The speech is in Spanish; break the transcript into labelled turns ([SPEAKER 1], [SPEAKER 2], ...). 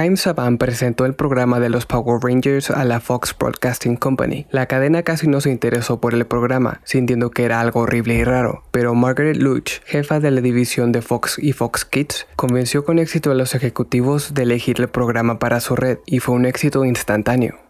[SPEAKER 1] Haim Saban presentó el programa de los Power Rangers a la Fox Broadcasting Company. La cadena casi no se interesó por el programa, sintiendo que era algo horrible y raro, pero Margaret Luch, jefa de la división de Fox y Fox Kids, convenció con éxito a los ejecutivos de elegir el programa para su red y fue un éxito instantáneo.